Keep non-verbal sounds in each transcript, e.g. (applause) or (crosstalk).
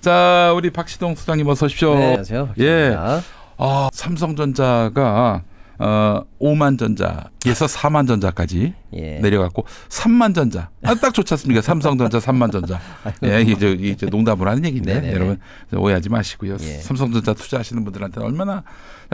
자, 우리 박시동 수장님 어서 오십시오. 네, 안녕하세요. 박시동입니다. 예. 아, 삼성전자가 어 5만 전자에서 4만 전자까지 예. 내려갔고 3만 전자. 아, 딱 좋지 않습니까? 삼성전자 3만 전자. 예, 이제, 이제 농담을 하는 얘기인데 네네 여러분 오해하지 마시고요. 예. 삼성전자 투자하시는 분들한테는 얼마나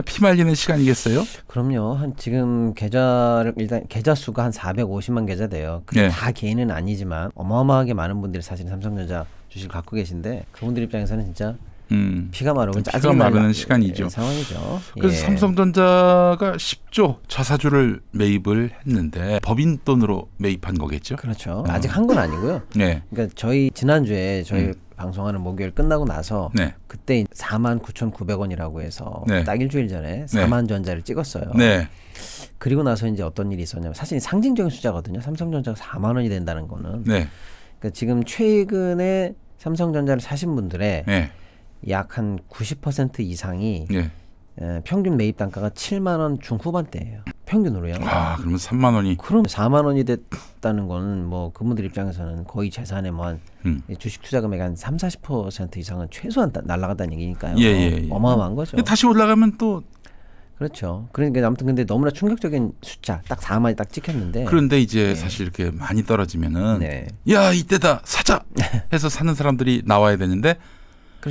피말리는 시간이겠어요? 그럼요. 한 지금 계좌를 일단 계좌 수가 한 450만 계좌 돼요. 그게 예. 다 개인은 아니지만 어마어마하게 많은 분들이 사실 삼성전자 주식을 갖고 계신데 그분들 입장에서는 진짜 음. 피가 마르고 짜증 마르는 예, 시간이죠. 상황이죠. 그래서 예. 삼성전자가 10조 자사주를 매입을 했는데 법인 돈으로 매입한 거겠죠. 그렇죠. 음. 아직 한 건 아니고요. 네. 그러니까 저희 지난주에 저희 음. 방송하는 목요일 끝나고 나서 네. 그때 4만 9,900원이라고 해서 네. 딱 일주일 전에 4만 전자를 찍었어요. 네. 그리고 나서 이제 어떤 일이 있었냐면 사실 상징적인 숫자거든요. 삼성전자가 4만 원이 된다는 거는. 네. 그러니까 지금 최근에 삼성전자를 사신 분들의 약한90% 이상이 예. 예, 평균 매입 단가가 7만 원 중후반대예요. 평균으로요. 아, 그러면 3만 원이 그럼 4만 원이 됐다는 거는 뭐 그분들 입장에서는 거의 재산에 뭐한 음. 주식 투자 금액 한 3, 40% 이상은 최소한 날라간다는 얘기니까요. 예, 예, 예. 어마어마한 거죠. 다시 올라가면 또 그렇죠. 그러니까 아무튼 근데 너무나 충격적인 숫자 딱 4만이 딱 찍혔는데 그런데 이제 네. 사실 이렇게 많이 떨어지면은 네. 야, 이때다. 사자. (laughs) 해서 사는 사람들이 나와야 되는데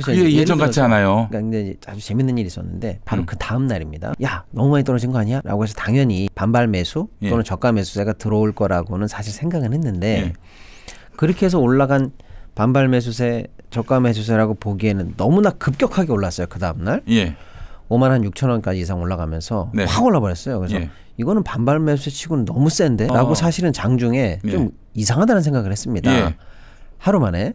그렇죠. 그게 예전 같지 않아요. 그러니까 이제 아주 재밌는 일이 있었는데 바로 음. 그 다음 날입니다. 야 너무 많이 떨어진 거 아니야? 라고 해서 당연히 반발 매수 예. 또는 예. 저가 매수세가 들어올 거라고는 사실 생각은 했는데 예. 그렇게 해서 올라간 반발 매수세 저가 매수세라고 보기에는 너무나 급격하게 올랐어요. 그 다음 날. 예. 5만 한 6천 원까지 이상 올라가면서 네. 확 올라버렸어요. 그래서 예. 이거는 반발 매수세 치고는 너무 센데라고 어. 사실은 장중에 예. 좀 이상하다는 생각을 했습니다. 예. 하루 만에.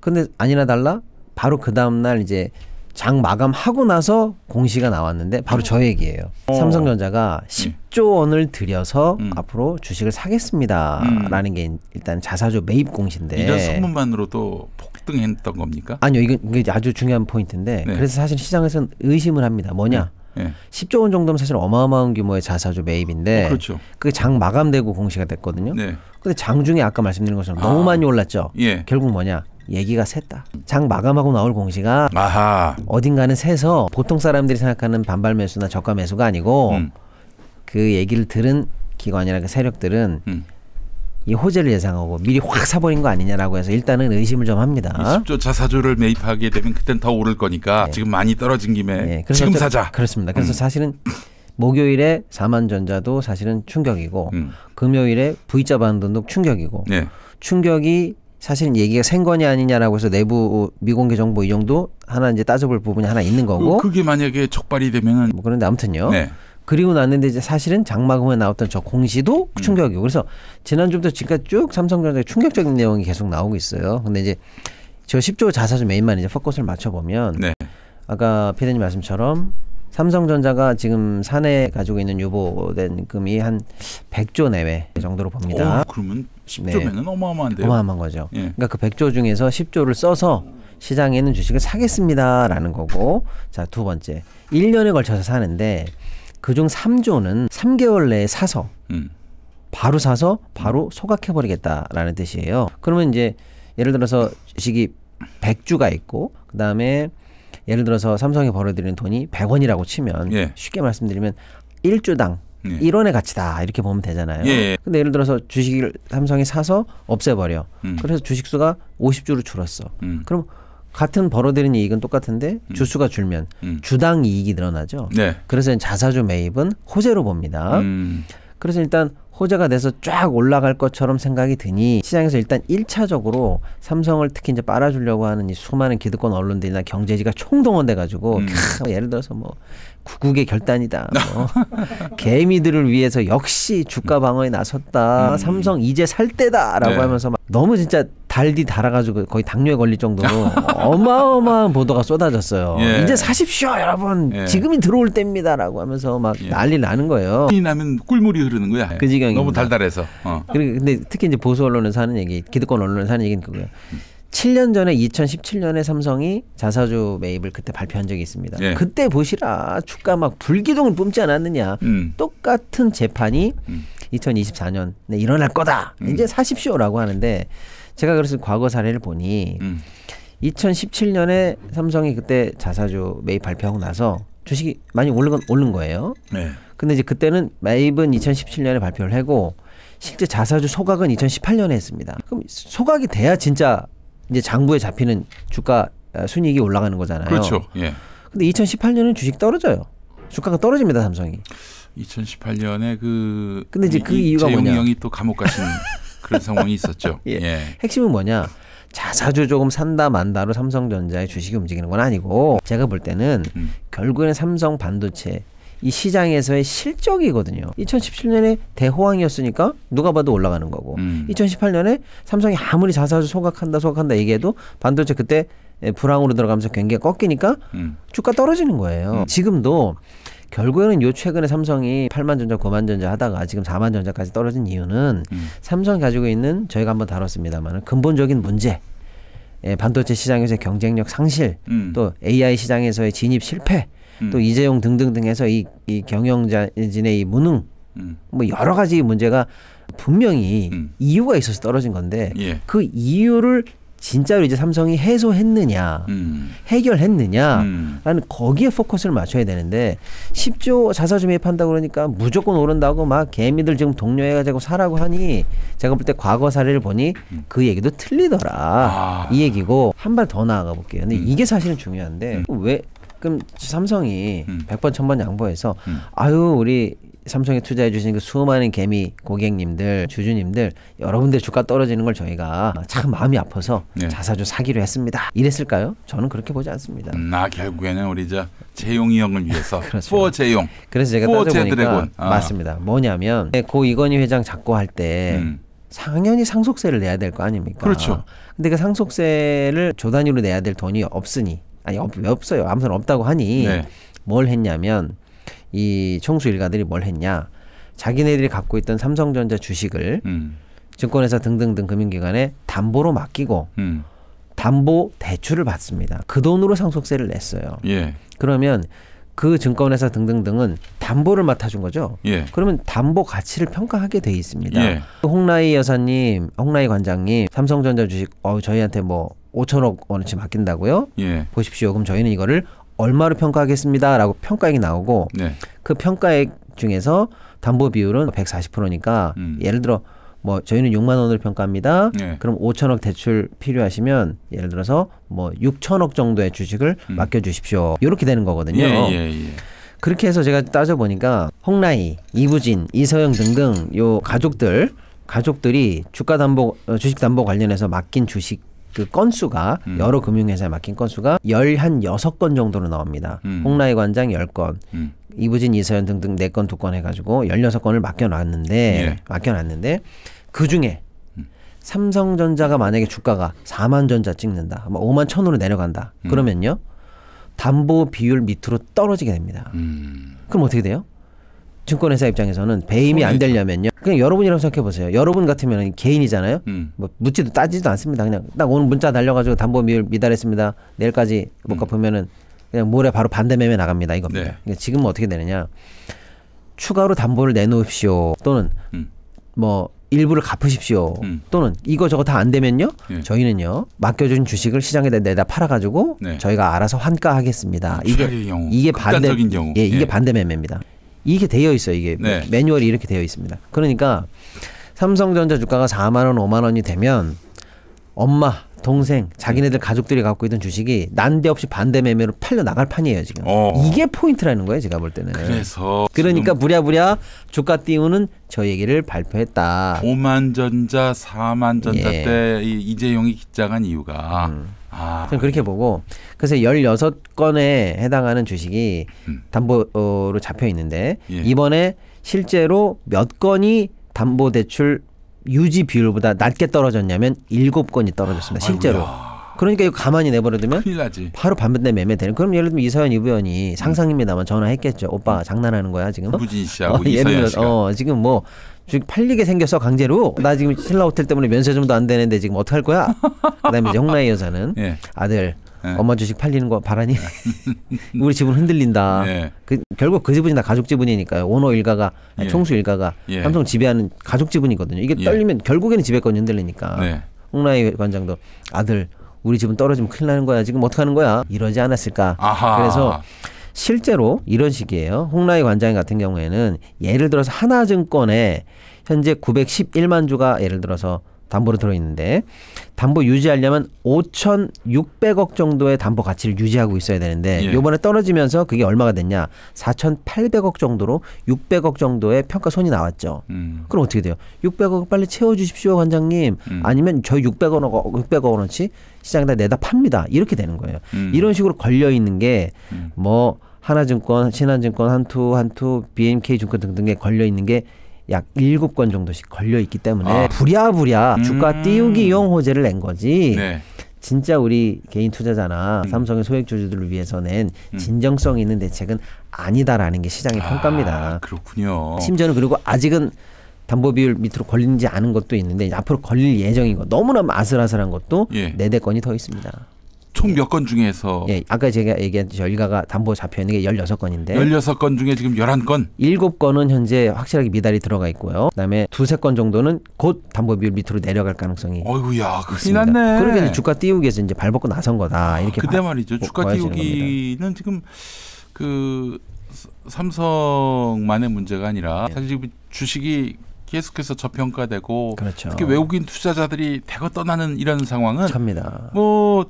근데 아니나 달라 바로 그 다음날 이제 장 마감하고 나서 공시가 나왔는데 바로 음. 저 얘기예요. 어. 삼성전자가 10조 음. 원을 들여서 음. 앞으로 주식을 사겠습니다라는 음. 게 일단 자사주 매입 공시인데 이런 소문만으로도 폭등했던 겁니까? 아니요, 이건 이게 아주 중요한 포인트인데 네. 그래서 사실 시장에서는 의심을 합니다. 뭐냐? 네. 네. 10조 원 정도면 사실 어마어마한 규모의 자사주 매입인데 어, 그렇죠. 그게 장 마감되고 공시가 됐거든요. 네. 근데 장중에 아까 말씀드린 것처럼 아. 너무 많이 올랐죠. 예. 결국 뭐냐? 얘기가 샜다. 장 마감하고 나올 공시가 아하. 어딘가는 새서 보통 사람들이 생각하는 반발 매수나 저가 매수가 아니고 음. 그 얘기를 들은 기관이나 그 세력들은 음. 이 호재를 예상하고 미리 확 사버린 거 아니냐라고 해서 일단은 의심을 좀 합니다. 20조 자사주를 매입하게 되면 그땐 더 오를 거니까 네. 지금 많이 떨어진 김에 네. 지금 사자. 그렇습니다. 그래서 음. 사실은 목요일에 4만 전자도 사실은 충격이고 음. 금요일에 V자 반등도 충격이고 네. 충격이 사실 은 얘기가 생건이 아니냐라고 해서 내부 미공개 정보 이 정도 하나 이제 따져볼 부분이 하나 있는 거고. 그, 그게 만약에 적발이 되면은. 뭐 그런데 아무튼요. 네. 그리고 났는데 이제 사실은 장마금에 나왔던 저 공시도 음. 충격이고 그래서 지난주부터 지금까지 쭉 삼성전자 충격적인 내용이 계속 나오고 있어요. 근데 이제 저 10조 자사주 메인 만니제 포커스를 맞춰보면 네. 아까 피디님 말씀처럼 삼성전자가 지금 사내 가지고 있는 유보된 금이 한 100조 내외 정도로 봅니다. 오, 어, 그러면 10조면은 네. 어마어마한데요. 어마어마한 거죠. 예. 그러니까 그 100조 중에서 10조를 써서 시장에 있는 주식을 사겠습니다라는 거고 자, 두 번째. 1년에 걸쳐서 사는데 그중 3조는 3개월 내에 사서 음. 바로 사서 바로 소각해 버리겠다라는 뜻이에요. 그러면 이제 예를 들어서 주식이 100주가 있고 그다음에 예를 들어서 삼성이 벌어들이는 돈이 100원이라고 치면 예. 쉽게 말씀드리면 1주당 예. 1원의 가치다 이렇게 보면 되잖아요. 예, 예. 근데 예를 들어서 주식을 삼성이 사서 없애버려. 음. 그래서 주식수가 50주로 줄었어. 음. 그럼 같은 벌어들이는 이익은 똑같은데 음. 주수가 줄면 음. 주당 이익이 늘어나죠. 네. 그래서 자사주 매입은 호재로 봅니다. 음. 그래서 일단 호재가 돼서 쫙 올라갈 것처럼 생각이 드니 시장에서 일단 1차적으로 삼성을 특히 이제 빨아주려고 하는 이 수많은 기득권 언론들이나 경제지가 총동원돼 가지고 음. 뭐 예를 들어서 뭐 구국의 결단이다. 뭐. (laughs) 개미들을 위해서 역시 주가 방어에 나섰다. 음. 삼성 이제 살 때다라고 네. 하면서 막 너무 진짜 달디 달아가지고 거의 당뇨에 걸릴 정도로 (laughs) 어마어마한 보도가 쏟아졌어요. 예. 이제 사십시오, 여러분. 예. 지금이 들어올 때입니다라고 하면서 막 예. 난리 나는 거예요. 이 나면 꿀물이 흐르는 거야. 그 지경이 너무 달달해서. 어. 그리고 근데 특히 이제 보수 언론에서 하는 얘기, 기득권 언론에서 하는 얘기는 그거예요. 7년 전에 2017년에 삼성이 자사주 매입을 그때 발표한 적이 있습니다. 예. 그때 보시라 주가 막 불기둥을 뿜지 않았느냐. 음. 똑같은 재판이 음. 2024년에 일어날 거다. 음. 이제 사십시오라고 하는데 제가 그래서 과거 사례를 보니 음. 2017년에 삼성이 그때 자사주 매입 발표하고 나서 주식이 많이 오른, 오른 거예요. 네. 근데 이제 그때는 매입은 2017년에 발표를 하고 실제 자사주 소각은 2018년에 했습니다. 그럼 소각이 돼야 진짜 이제 장부에 잡히는 주가 아, 순이익이 올라가는 거잖아요. 그렇죠. 예. 근데 2018년은 주식 떨어져요. 주가가 떨어집니다, 삼성이. 2018년에 그 근데 이제 그 이유가 뭐냐? 영이 또 감옥 가신 (laughs) 그런 상황이 있었죠. (laughs) 예. 예. 핵심은 뭐냐? 자사주 조금 산다 만다로 삼성전자의 주식이 움직이는 건 아니고 제가 볼 때는 음. 결국에는 삼성 반도체 이 시장에서의 실적이거든요. 2017년에 대호황이었으니까 누가 봐도 올라가는 거고 음. 2018년에 삼성이 아무리 자사주 소각한다 소각한다 얘기해도 반도체 그때 불황으로 들어가면서 경기가 꺾이니까 음. 주가 떨어지는 거예요. 음. 지금도 결국에는 요 최근에 삼성이 8만 전자, 9만 전자 하다가 지금 4만 전자까지 떨어진 이유는 음. 삼성 가지고 있는 저희가 한번 다뤘습니다만 근본적인 문제. 예, 반도체 시장에서의 경쟁력 상실, 음. 또 AI 시장에서의 진입 실패, 음. 또 이재용 등등등 해서 이, 이 경영자진의 이 무능, 음. 뭐 여러 가지 문제가 분명히 음. 이유가 있어서 떨어진 건데 예. 그 이유를 진짜로 이제 삼성이 해소했느냐, 음. 해결했느냐라는 음. 거기에 포커스를 맞춰야 되는데 10조 자사 주매입한다 그러니까 무조건 오른다고 막 개미들 지금 동료해가지고 사라고 하니 제가 볼 때 과거 사례를 보니 음. 그 얘기도 틀리더라 아. 이 얘기고 한 발 더 나아가 볼게요. 근데 음. 이게 사실은 중요한데 음. 왜 그럼 삼성이 음. 100번, 1000번 양보해서 음. 아유, 우리 삼성에 투자해 주신 그 수많은 개미 고객님들, 주주님들 여러분들 주가 떨어지는 걸 저희가 참 마음이 아파서 네. 자사주 사기로 했습니다. 이랬을까요? 저는 그렇게 보지 않습니다. 나 음, 아, 결국에는 우리 저 재용이 형을 위해서 (laughs) 그렇죠. 포 재용. 그래서 제가 따져보니까 아. 맞습니다. 뭐냐면 네, 고 이건희 회장 작고 할때 음. 당연히 상속세를 내야 될 거 아닙니까? 그렇죠. 근데 그 상속세를 조 단위로 내야 될 돈이 없으니 아니 없, 어요 아무튼 없다고 하니 네. 뭘 했냐면 이 총수 일가들이 뭘 했냐? 자기네들이 갖고 있던 삼성전자 주식을 음. 증권회사 등등등 금융기관에 담보로 맡기고 음. 담보 대출을 받습니다. 그 돈으로 상속세를 냈어요. 예. 그러면 그 증권회사 등등등은 담보를 맡아준 거죠. 예. 그러면 담보 가치를 평가하게 돼 있습니다. 예. 홍라희 여사님, 홍라희 관장님, 삼성전자 주식 어 저희한테 뭐 5천억 원어치 맡긴다고요? 예. 보십시오. 그럼 저희는 이거를 얼마로 평가하겠습니다라고 평가액이 나오고 네. 그 평가액 중에서 담보 비율은 140%니까 음. 예를 들어 뭐 저희는 6만 원을 평가합니다. 네. 그럼 5천억 대출 필요하시면 예를 들어서 뭐 6천억 정도의 주식을 음. 맡겨 주십시오. 이렇게 되는 거거든요. 예, 예, 예. 그렇게 해서 제가 따져 보니까 홍라이, 이부진, 이서영 등등 요 가족들 가족들이 주가 담보 어, 주식 담보 관련해서 맡긴 주식 그 건수가 음. 여러 금융회사에 맡긴 건수가 열 한 여섯 건 정도로 나옵니다. 음. 홍라이 관장 열건 음. 이부진 이서연 등등 네 건 두 건 해가지고 열여섯 건을 맡겨놨는데 예. 맡겨놨는데 그 중에 음. 삼성전자가 만약에 주가가 4만 전자 찍는다, 5만 뭐 천으로 내려간다. 음. 그러면요 담보 비율 밑으로 떨어지게 됩니다. 음. 그럼 어떻게 돼요? 증권회사 입장에서는 배임이 안 되려면요. 그냥 여러분이라고 생각해 보세요. 여러분 같으면 개인이잖아요. 음. 뭐 묻지도 따지지도 않습니다. 그냥 딱 오늘 문자 달려가지고 담보 미율 미달했습니다. 내일까지 못 음. 갚으면은 그냥 모레 바로 반대 매매 나갑니다. 이겁니다. 네. 그러니까 지금은 어떻게 되느냐? 추가로 담보를 내놓으십시오. 또는 음. 뭐 일부를 갚으십시오. 음. 또는 이거 저거 다 안 되면요. 예. 저희는요. 맡겨준 주식을 시장에 내다 팔아가지고 네. 저희가 알아서 환가하겠습니다. 이게 이게 반대 경우. 예, 이게 예. 반대 매매입니다. 이게 되어 있어요. 이게 네. 매뉴얼이 이렇게 되어 있습니다. 그러니까 삼성전자 주가가 4만 원, 5만 원이 되면 엄마 동생, 자기네들 음. 가족들이 갖고 있던 주식이 난데없이 반대 매매로 팔려 나갈 판이에요 지금. 어. 이게 포인트라는 거예요 제가 볼 때는. 그래서 그러니까 무랴무랴 주가 띄우는 저 얘기를 발표했다. 5만 전자, 4만 전자 예. 때 이재용이 기장한 이유가. 음. 아. 그렇게 보고 그래서 16건에 해당하는 주식이 음. 담보로 잡혀 있는데 예. 이번에 실제로 몇 건이 담보 대출 유지 비율보다 낮게 떨어졌냐면 일곱 건이 떨어졌습니다. 실제로. 아이고야. 그러니까 이거 가만히 내버려두면 바로 반대 면 매매되는. 그럼 예를 들면 이서연 이부연이 음. 상상입니다만 전화했겠죠. 오빠 장난하는 거야 지금? 무진 씨하고 (laughs) 어, 예를 들어 어, 지금 뭐 지금 팔리게 생겼어 강제로. 나 지금 신라 호텔 때문에 면세 점도 안 되는데 지금 어떡할 거야? 그다음에 이제 홍라희 여사는 (laughs) 예. 아들 네. 엄마 주식 팔리는 거 바라니? (laughs) 우리 집은 흔들린다. 예. 그, 결국 그 집은 다 가족 지분이니까요. 오너 일가가 아니, 예. 총수 일가가 예. 삼성 지배하는 가족 지분이거든요. 이게 예. 떨리면 결국에는 지배권이 흔들리니까. 네. 홍라희 관장도 아들 우리 집은 떨어지면 큰일 나는 거야. 지금 어떻게 하는 거야? 이러지 않았을까? 아하. 그래서 실제로 이런 식이에요. 홍라희 관장 같은 경우에는 예를 들어서 하나증권에 현재 911만 주가 예를 들어서 담보로 들어있는데 담보 유지하려면 5,600억 정도의 담보 가치를 유지하고 있어야 되는데 예. 요번에 예. 떨어지면서 그게 얼마가 됐냐 4,800억 정도로 600억 정도의 평가 손이 나왔죠. 음. 그럼 어떻게 돼요? 600억 빨리 채워주십시오 관장님. 음. 아니면 저희 600억 600억 원어치 시장에다 내다 팝니다. 이렇게 되는 거예요. 음. 이런 식으로 걸려 있는 게뭐 음. 하나증권, 신한증권, 한투, 한투, BMK증권 등등에 걸려 있는 게약 일곱 건 정도씩 걸려 있기 때문에 아. 부랴부랴 음. 주가 띄우기용 호재를 낸 거지. 네. 진짜 우리 개인 투자자나 음. 삼성의 소액 주주들을 위해서 낸 음. 진정성 있는 대책은 아니다라는 게 시장의 아, 평가입니다. 그렇군요. 심지어는 그리고 아직은 담보 비율 밑으로 걸리지 않은 것도 있는데 앞으로 걸릴 예정인 거 너무나 아슬아슬한 것도 예. 네 예. 대권이더 있습니다. 총몇건 중에서 예, 아까 제가 얘기한 저희가가 담보 잡혀 있는 게 열여섯 건인데 열여섯 건 중에 지금 열한 건 일곱 건은 현재 확실하게 미달이 들어가 있고요. 그다음에 두세 건 정도는 곧 담보 비율 밑으로 내려갈 가능성이 어이구야, 큰일 났네. 그러니 주가 띄우기에서 이제 발벗고 나선 거다. 이렇게 그때 말이죠. 주가 띄우기는 지금 그 삼성만의 문제가 아니라 사실 지금 주식이 계속해서 저평가되고 그렇죠. 특히 외국인 투자자들이 대거 떠나는 이런 상황은 참니다. 뭐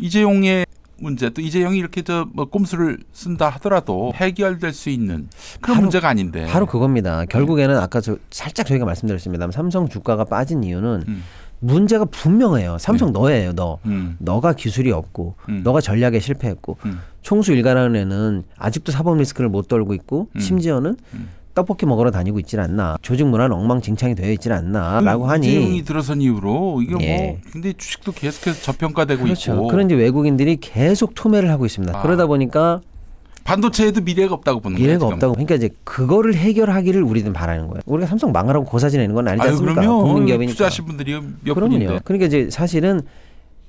이재용의 문제 또 이재용이 이렇게 저뭐 꼼수를 쓴다 하더라도 해결될 수 있는 그런 바로, 문제가 아닌데 바로 그겁니다. 네. 결국에는 아까 저 살짝 저희가 말씀드렸습니다만 삼성 주가가 빠진 이유는 음. 문제가 분명해요. 삼성 네. 너예요, 너. 음. 너가 기술이 없고, 음. 너가 전략에 실패했고, 음. 총수 일가라는 애는 아직도 사법 리스크를 못 떨고 있고, 음. 심지어는 음. 떡볶이 먹으러 다니고 있질 않나 조직 문화는 엉망진창이 되어 있질 않나라고 하니 이재용이 그 들어선 이후로 이게 뭐 예. 뭐 근데 주식도 계속해서 저평가되고 그렇죠. 있고 그런 이제 외국인들이 계속 투매를 하고 있습니다. 아. 그러다 보니까 반도체에도 미래가 없다고 보는 미래가 거예요, 없다고. 그러니까 이제 그거를 해결하기를 우리는 바라는 거예요. 우리가 삼성 망하라고 고사지내는 건 아니지 않습니까? 아유, 국민기업이니까. 투자하신 분들이 몇 그럼요. 분인데. 그러니까 이제 사실은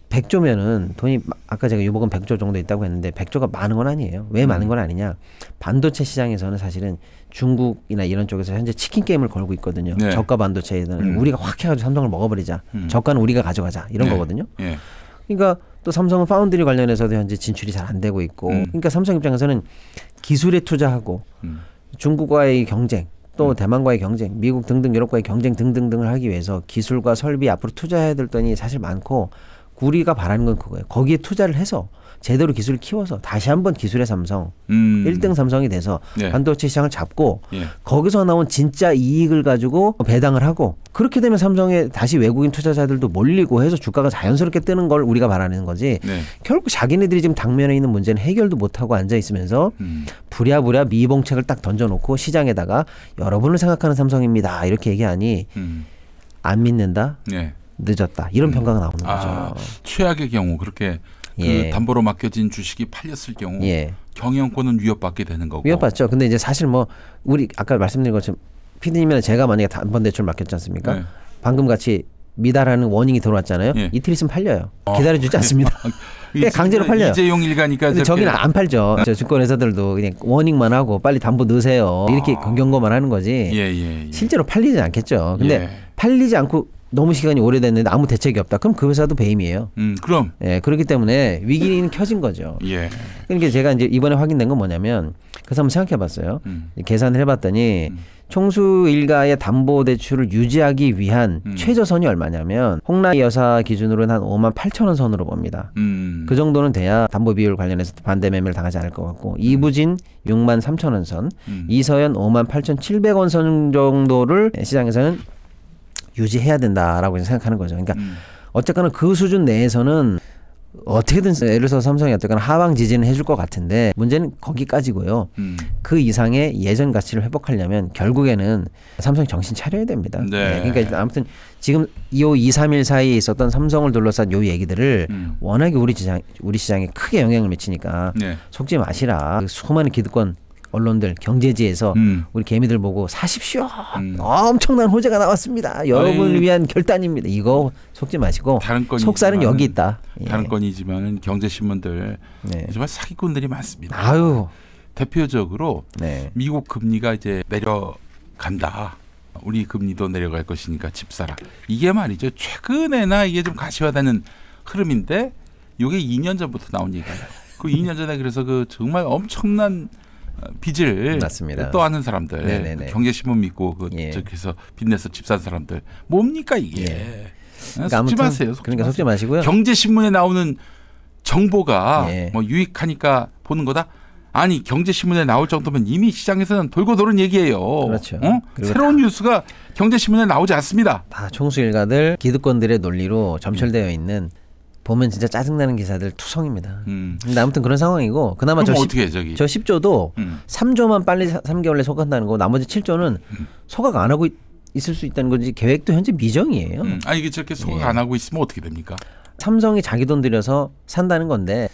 100조면은 돈이 아까 제가 유보금 100조 정도 있다고 했는데 100조가 많은 건 아니에요. 왜 많은 음. 건 아니냐? 반도체 시장에서는 사실은 중국이나 이런 쪽에서 현재 치킨 게임을 걸고 있거든요. 네. 저가 반도체에는 음. 우리가 확 해가지고 삼성을 먹어버리자. 음. 저가는 우리가 가져가자 이런 네. 거거든요. 네. 그러니까 또 삼성은 파운드리 관련해서도 현재 진출이 잘 안 되고 있고, 음. 그러니까 삼성 입장에서는 기술에 투자하고 음. 중국과의 경쟁, 또 음. 대만과의 경쟁, 미국 등등 유럽과의 경쟁 등등등을 하기 위해서 기술과 설비 앞으로 투자해야 될 돈이 사실 많고 우리가 바라는 건 그거예요. 거기에 투자를 해서 제대로 기술을 키워서 다시 한번 기술의 삼성 음. 1등 삼성이 돼서 예. 반도체 시장을 잡고 예. 거기서 나온 진짜 이익을 가지고 배당을 하고 그렇게 되면 삼성에 다시 외국인 투자자들도 몰리고 해서 주가가 자연스럽게 뜨는 걸 우리가 바라는 거지 네. 결국 자기네들이 지금 당면에 있는 문제는 해결도 못하고 앉아 있으면서 음. 부랴부랴 미봉책을 딱 던져놓고 시장에다가 여러분을 생각하는 삼성입니다 이렇게 얘기하니 음. 안 믿는다 네. 늦었다 이런 음. 평가가 나오는 아, 거죠 최악의 경우 그렇게 그 예. 담보로 맡겨진 주식이 팔렸을 경우 예. 경영권은 위협받게 되는 거고. 위협받죠. 근데 이제 사실 뭐 우리 아까 말씀드린 것처럼 피디님이나 제가 만약에 단번 대출 맡겼지 않습니까? 네. 방금 같이 미달하는 원인이 들어왔잖아요. 예. 이틀 있으면 팔려요. 어, 기다려주지 않습니다. 아, (laughs) 강제로 팔려요. 이재용 일가니까. 저기는 안 팔죠. 아. 저 증권회사들도 그냥 워닝만 하고 빨리 담보 넣으세요. 이렇게 아. 경고만 하는 거지. 예, 예, 예. 실제로 팔리지 않겠죠. 근데 예. 팔리지 않고 너무 시간이 오래됐는데 아무 대책이 없다. 그럼 그 회사도 배임이에요. 음, 그럼. 예, 그렇기 때문에 위기는 (laughs) 켜진 거죠. 예. 그러니까 제가 이제 이번에 확인된 건 뭐냐면 그래서 한번 생각해 봤어요. 음. 계산을 해 봤더니 음. 총수 일가의 담보 대출을 유지하기 위한 음. 최저선이 얼마냐면 홍라 여사 기준으로는 한 5만 8천 원 선으로 봅니다. 음. 그 정도는 돼야 담보 비율 관련해서 반대 매매를 당하지 않을 것 같고 음. 이부진 6만 3천 원 선, 음. 이서연 5만 8천 7백 원 선 정도를 시장에서는 유지해야 된다라고 생각하는 거죠. 그러니까 음. 어쨌거나 그 수준 내에서는 어떻게든 예를 들어서 삼성이 어쨌거나 하방 지지는 해줄 것 같은데 문제는 거기까지고요. 음. 그 이상의 예전 가치를 회복하려면 결국에는 삼성이 정신 차려야 됩니다. 네. 네. 그러니까 아무튼 지금 2호 231 사이에 있었던 삼성을 둘러싼 요 얘기들을 음. 워낙에 우리 시장 우리 시장에 크게 영향을 미치니까 네. 속지 마시라. 그 수많은 기득권 언론들 경제지에서 음. 우리 개미들 보고 사십시오. 음. 엄청난 호재가 나왔습니다. 여러분을 에이. 위한 결단입니다. 이거 속지 마시고 다른 건이지만 속살은 여기 있다. 예. 다른 건이지만 경제신문들 네. 정말 사기꾼들이 많습니다. 아유. 대표적으로 네. 미국 금리가 이제 내려간다. 우리 금리도 내려갈 것이니까 집 사라. 이게 말이죠. 최근에나 이게 좀 가시화되는 흐름인데 이게 2년 전부터 나온 얘기예요. 그 2년 전에 그래서 그 정말 엄청난 빚을 맞습니다. 떠안는 사람들, 네네네. 그 경제신문 믿고 그 예. 저기서 빚내서 집산 사람들 뭡니까 이게? 예. 네, 그러니까 속지 마세요. 속지 그러니까 속지 마시고요. 경제신문에 나오는 정보가 예. 뭐 유익하니까 보는 거다. 아니 경제신문에 나올 정도면 이미 시장에서는 돌고 도는 얘기예요. 그렇죠. 어? 새로운 뉴스가 경제신문에 나오지 않습니다. 다 총수 일가들 기득권들의 논리로 점철되어 있는 보면 진짜 짜증나는 기사들 투성입니다. 음. 근데 아무튼 그런 상황이고 그나마 저, 1 뭐 어떻게 해, 저기? 저 10조도 음. 3조만 빨리 3개월에 소각한다는 거 나머지 7조는 음. 소각 안 하고 있, 을수 있다는 건지 계획도 현재 미정이에요. 음. 아 이게 저렇게 소각 예. 안 하고 있으면 어떻게 됩니까? 삼성이 자기 돈 들여서 산다는 건데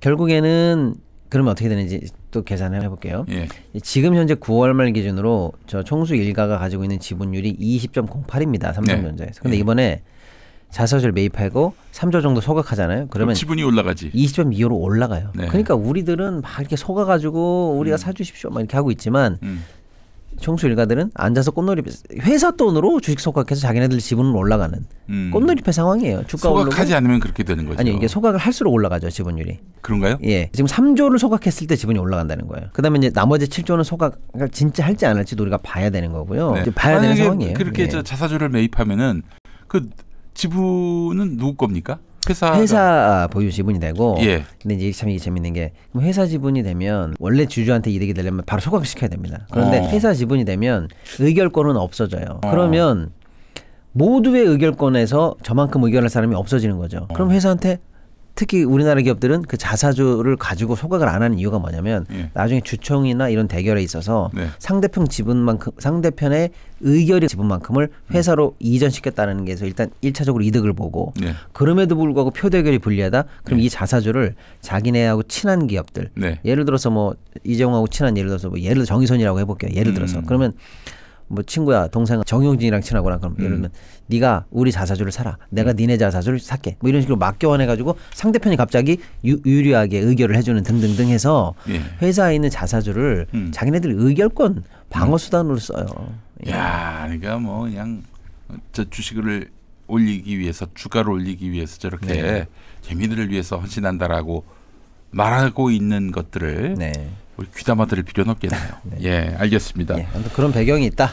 결국에는 그러면 어떻게 되는지 또 계산을 해볼게요. 예. 지금 현재 9월 말 기준으로 저 총수 일가가 가지고 있는 지분율이 20.08입니다. 삼성전자에서. 예. 근데 이번에 자사주를 매입하고 3조 정도 소각하잖아요. 그러면 지분이 올라가지. 20.25로 올라가요. 네. 그러니까 우리들은 막 이렇게 속아가지고 우리가 음. 사주십시오 막 이렇게 하고 있지만 음. 총수 일가들은 앉아서 꽃놀이 회사 돈으로 주식 소각해서 자기네들 지분은 올라가는 음. 꽃놀이패 상황이에요. 주가 소각하지 오르고. 않으면 그렇게 되는 거죠. 아니 이게 소각을 할수록 올라가죠 지분율이. 그런가요? 예. 지금 3조를 소각했을 때 지분이 올라간다는 거예요. 그다음에 이제 나머지 7조는 소각 진짜 할지 안 할지 우리가 봐야 되는 거고요. 네. 봐야 되는 상황이에요. 그렇게 예. 자사주를 매입하면은 그 지분은 누구 겁니까? 회사 회사 아, 보유 지분이 되고 예. 근데 이제 참 이게 재밌는 게 회사 지분이 되면 원래 주주한테 이득이 되려면 바로 소각시켜야 됩니다. 그런데 어. 회사 지분이 되면 의결권은 없어져요. 어. 그러면 모두의 의결권에서 저만큼 의결할 사람이 없어지는 거죠. 그럼 어. 회사한테 특히 우리나라 기업들은 그 자사주를 가지고 소각을 안 하는 이유가 뭐냐면 예. 나중에 주총이나 이런 대결에 있어서 네. 상대편 지분만큼 상대편의 의결이 지분만큼을 음. 회사로 음. 이전시켰다는 게서 일단 일차적으로 이득을 보고 네. 그럼에도 불구하고 표 대결이 불리하다 그럼 네. 이 자사주를 자기네하고 친한 기업들 네. 예를 들어서 뭐 이재용하고 친한 예를 들어서 뭐 예를 정의선이라고 해볼게요 예를 들어서 음. 그러면 뭐 친구야 동생 정용진이랑 친하거나 그럼 예를 들면 음. 네가 우리 자사주를 사라 내가 음. 니네 자사주를 살게 뭐 이런 식으로 맡겨환해 가지고 상대편이 갑자기 유, 유리하게 의결을 해주는 등등등 해서 예. 회사에 있는 자사주를 음. 자기네들이 의결권 방어 음. 수단으로 써요. 예. 야, 그러니까 뭐 그냥 저 주식을 올리기 위해서 주가를 올리기 위해서 저렇게 네. 개미들을 위해서 헌신한다라고 말하고 있는 것들을 네. 우리 귀담아 들을 필요는 없겠네요. 네. 예, 알겠습니다. 예, 아무튼 그런 배경이 있다.